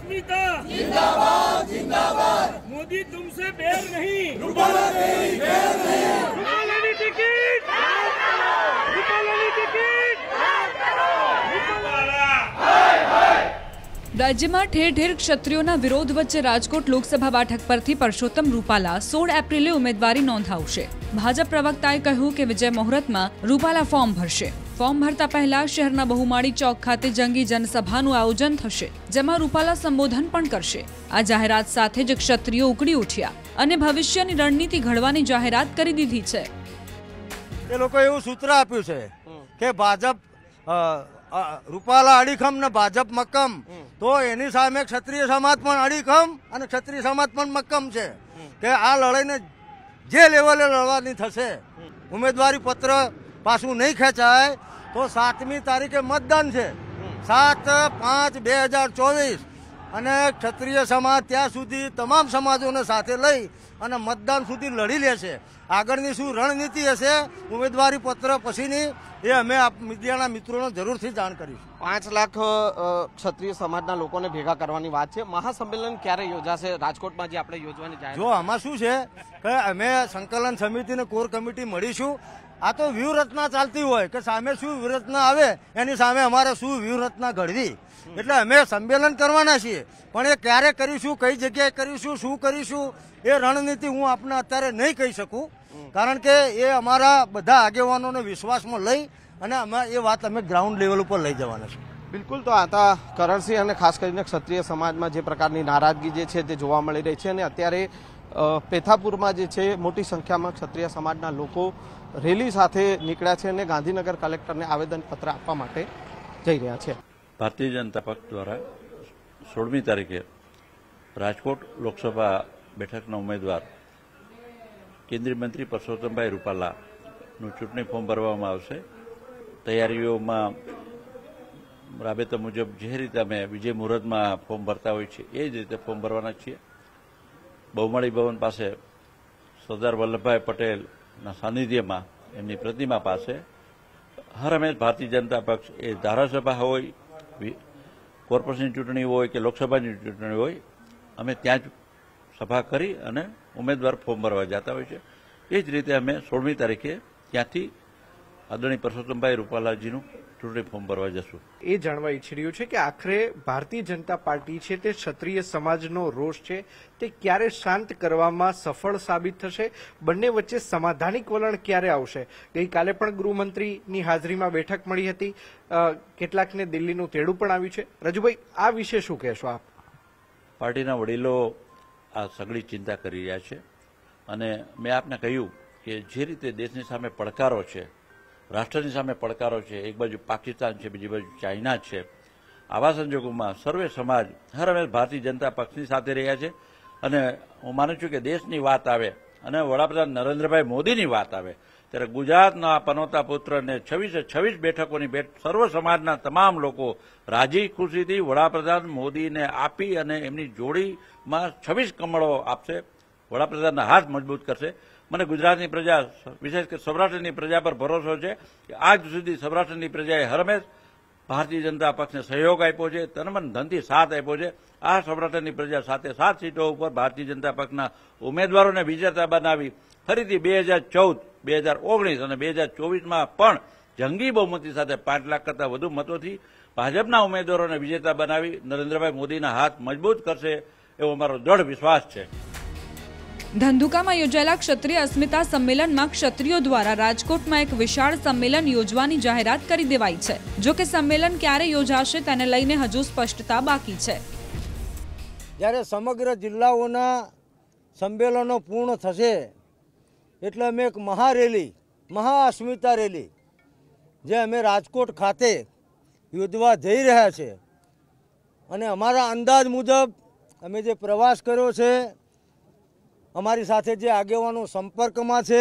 अस्मिता जिंदाबाद जिंदाबाद मोदी तुमसे बैर नहीं रुपाला तेरी बैर नहीं रुपाला ने टिकट रुपाला ने टिकट રાજ્યમાં ઠેર ઠેર ક્ષત્રિયોના વિરોધ વચ્ચે રાજકોટ લોકસભા બેઠક પરથી પરસોત્તમ રૂપાલા સોળ એપ્રિલે ઉમેદવારી નોંધાવશે ભાજપ પ્રવક્તાએ કહ્યું કે વિજય મુહૂર્તમાં રૂપાલા ફોર્મ ભરશે ફોર્મ ભરતા પહેલા શહેરના બહુમાળી ચોક ખાતે જંગી જનસભાનું આયોજન થશે જેમાં રૂપાલા સંબોધન પણ કરશે આ જાહેરાત સાથે જ ક્ષત્રિયો ઉકળી ઉઠ્યા અને ભવિષ્યની રણનીતિ ઘડવાની જાહેરાત કરી દીધી છે એ લોકો એવું સૂત્ર આપ્યું છે કે ભાજપ રૂપાલા અડીખમ ને ભાજપ મક્કમ તો એની સામે ક્ષત્રિય સમાજ પણ અડીખમ અને ક્ષત્રિય સમાજ પણ મક્કમ છે કે આ લડાઈને જે લેવલે લડવાની થશે ઉમેદવારી પત્ર પાછું નહીં ખેંચાય તો સાતમી તારીખે મતદાન છે સાત પાંચ બે હજાર ચોવીસ અને ક્ષત્રિય સમાજ ત્યાં સુધી તમામ સમાજોને સાથે લઈ અને મતદાન સુધી લડી લેશે આગળની શું રણનીતિ હશે ઉમેદવારી પત્ર પછીની એ અમે મીડિયાના મિત્રોને જરૂરથી જાણ કરીશું પાંચ લાખ ક્ષત્રિય સમાજના લોકોને ભેગા કરવાની વાત છે મહાસંમેલન ક્યારે યોજાશે રાજકોટમાં જે આપણે યોજવાની જો આમાં શું છે કે અમે સંકલન સમિતિને કોર કમિટી મળીશું આ તો વ્યૂહરચના ચાલતી હોય કે સામે શું વ્યૂહરચના આવે એની સામે અમારે શું વ્યૂહરચના ઘડવી એટલે અમે સંમેલન કરવાના છીએ પણ એ ક્યારે કરીશું કઈ જગ્યાએ કરીશું શું કરીશું એ રણનીતિ હું આપને અત્યારે નહીં કહી શકું કારણ કે એ અમારા બધા આગેવાનોને વિશ્વાસમાં લઈ અને અમે એ વાત અમે ગ્રાઉન્ડ લેવલ ઉપર લઈ જવાના છીએ બિલકુલ તો આતા કરણસિંહ અને ખાસ કરીને ક્ષત્રિય સમાજમાં જે પ્રકારની નારાજગી જે છે તે જોવા મળી રહી છે અને અત્યારે પેથાપુરમાં જે છે મોટી સંખ્યામાં ક્ષત્રિય સમાજના લોકો રેલી સાથે નીકળ્યા છે અને ગાંધીનગર કલેક્ટરને આવેદનપત્ર આપવા માટે જઈ રહ્યા છે ભારતીય જનતા પક્ષ દ્વારા સોળમી તારીખે રાજકોટ લોકસભા બેઠકના ઉમેદવાર કેન્દ્રીય મંત્રી પરસોત્તમભાઈ રૂપાલાનું ચૂંટણી ફોર્મ ભરવામાં આવશે તૈયારીઓમાં રાબેતા મુજબ જે રીતે અમે વિજય મુહૂર્તમાં ફોર્મ ભરતા હોઈએ છીએ એ જ રીતે ફોર્મ ભરવાના છીએ બહુમળી ભવન પાસે સરદાર વલ્લભભાઈ પટેલના સાનિધ્યમાં એમની પ્રતિમા પાસે હર હંમેશ ભારતીય જનતા પક્ષ એ ધારાસભા હોય કોર્પોરેશનની ચૂંટણી હોય કે લોકસભાની ચૂંટણી હોય અમે ત્યાં જ સભા કરી અને ઉમેદવાર ફોર્મ ભરવા જતા હોય છે એ જ રીતે અમે સોળમી તારીખે ત્યાંથી આદરણીય પરસોત્તમભાઈ રૂપાલાજીનું ચૂંટણી ફોર્મ ભરવા જશું એ જાણવા ઈચ્છી રહ્યું છે કે આખરે ભારતીય જનતા પાર્ટી છે તે ક્ષત્રિય સમાજનો રોષ છે તે ક્યારે શાંત કરવામાં સફળ સાબિત થશે બંને વચ્ચે સમાધાનિક વલણ ક્યારે આવશે ગઈકાલે પણ ગૃહમંત્રીની હાજરીમાં બેઠક મળી હતી કેટલાકને દિલ્હીનું તેડું પણ આવ્યું છે રજુભાઈ આ વિશે શું કહેશો આપ પાર્ટીના વડીલો આ સગળી ચિંતા કરી રહ્યા છે અને મેં આપને કહ્યું કે જે રીતે દેશની સામે પડકારો છે રાષ્ટ્રની સામે પડકારો છે એક બાજુ પાકિસ્તાન છે બીજી બાજુ ચાઇના છે આવા સંજોગોમાં સર્વે સમાજ હર હંમેશ ભારતીય જનતા પક્ષની સાથે રહ્યા છે અને હું માનું છું કે દેશની વાત આવે અને વડાપ્રધાન નરેન્દ્રભાઈ મોદીની વાત આવે ત્યારે ગુજરાતના પનોતા પુત્રને છવ્વીસે છવ્વીસ બેઠકોની ભેટ સર્વ સમાજના તમામ લોકો રાજી ખુશીથી વડાપ્રધાન મોદીને આપી અને એમની જોડીમાં છવ્વીસ કમળો આપશે વડાપ્રધાનના હાથ મજબૂત કરશે મને ગુજરાતની પ્રજા વિશેષ કરી સૌરાષ્ટ્રની પ્રજા પર ભરોસો છે કે આજ સુધી સૌરાષ્ટ્રની પ્રજાએ હરમેશ ભારતીય જનતા પક્ષને સહયોગ આપ્યો છે તનમન ધનથી સાથ આપ્યો છે આ સૌરાષ્ટ્રની પ્રજા સાથે સાત સીટો ઉપર ભારતીય જનતા પક્ષના ઉમેદવારોને વિજેતા બનાવી ફરીથી બે હજાર ચૌદ બે હજાર ઓગણીસ અને બે હજાર ચોવીસમાં પણ જંગી બહુમતી સાથે પાંચ લાખ કરતાં વધુ મતોથી ભાજપના ઉમેદવારોને વિજેતા બનાવી નરેન્દ્રભાઈ મોદીના હાથ મજબૂત કરશે એવો અમારો દ્રઢ વિશ્વાસ છે ધંધુકામાં યોજાયેલા ક્ષત્રિય અસ્મિતા સંમેલનમાં ક્ષત્રિયો દ્વારા રાજકોટમાં એક વિશાળ સંમેલન યોજવાની જાહેરાત કરી દેવાઈ છે જો કે સંમેલન ક્યારે યોજાશે તેને લઈને હજુ સ્પષ્ટતા બાકી છે જ્યારે સમગ્ર જિલ્લાઓના સંમેલનો પૂર્ણ થશે એટલે અમે એક મહારેલી મહાઅસ્મિતા રેલી જે અમે રાજકોટ ખાતે યોજવા જઈ રહ્યા છે અને અમારા અંદાજ મુજબ અમે જે પ્રવાસ કર્યો છે અમારી સાથે જે આગેવાનો સંપર્કમાં છે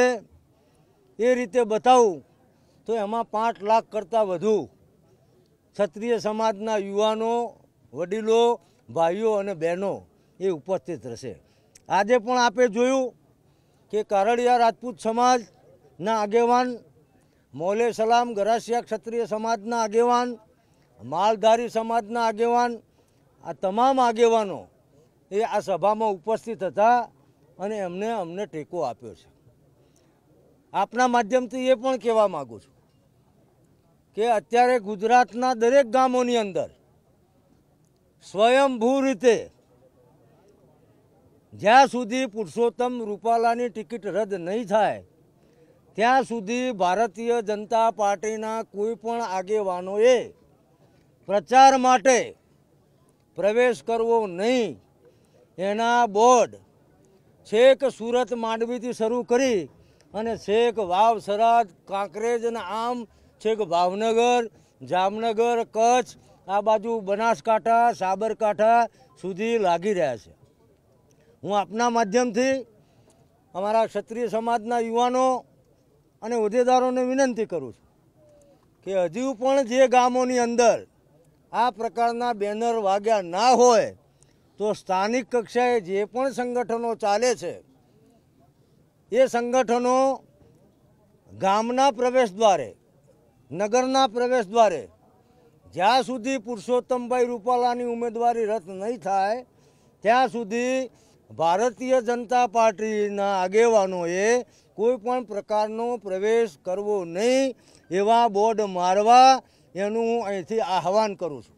એ રીતે બતાવું તો એમાં પાંચ લાખ કરતાં વધુ ક્ષત્રિય સમાજના યુવાનો વડીલો ભાઈઓ અને બહેનો એ ઉપસ્થિત રહેશે આજે પણ આપણે જોયું કે કારડિયા રાજપૂત સમાજના આગેવાન મોલે સલામ ગરાસિયા ક્ષત્રિય સમાજના આગેવાન માલધારી સમાજના આગેવાન આ તમામ આગેવાનો એ આ સભામાં ઉપસ્થિત હતા અને એમને અમને ટેકો આપ્યો છે આપના માધ્યમથી એ પણ કહેવા માગું છું કે અત્યારે ગુજરાતના દરેક ગામોની અંદર સ્વયંભૂ રીતે જ્યાં સુધી પુરુષોત્તમ રૂપાલાની ટિકિટ રદ નહીં થાય ત્યાં સુધી ભારતીય જનતા પાર્ટીના કોઈ પણ આગેવાનોએ પ્રચાર માટે પ્રવેશ કરવો નહીં એના બોર્ડ છેક સુરત માંડવીથી શરૂ કરી અને છેક વાવ સરાદ કાંકરેજ અને આમ છેક ભાવનગર જામનગર કચ્છ આ બાજુ બનાસકાંઠા સાબરકાંઠા સુધી લાગી રહ્યા છે હું આપના માધ્યમથી અમારા ક્ષત્રિય સમાજના યુવાનો અને હોદ્દેદારોને વિનંતી કરું છું કે હજુ પણ જે ગામોની અંદર આ પ્રકારના બેનર વાગ્યા ના હોય તો સ્થાનિક કક્ષાએ જે પણ સંગઠનો ચાલે છે એ સંગઠનો ગામના પ્રવેશ દ્વારે નગરના પ્રવેશ દ્વારે જ્યાં સુધી પુરુષોત્તમભાઈ રૂપાલાની ઉમેદવારી રદ નહીં થાય ત્યાં સુધી ભારતીય જનતા પાર્ટીના આગેવાનોએ કોઈ પણ પ્રકારનો પ્રવેશ કરવો નહીં એવા બોર્ડ મારવા એનું હું અહીંથી આહવાન કરું છું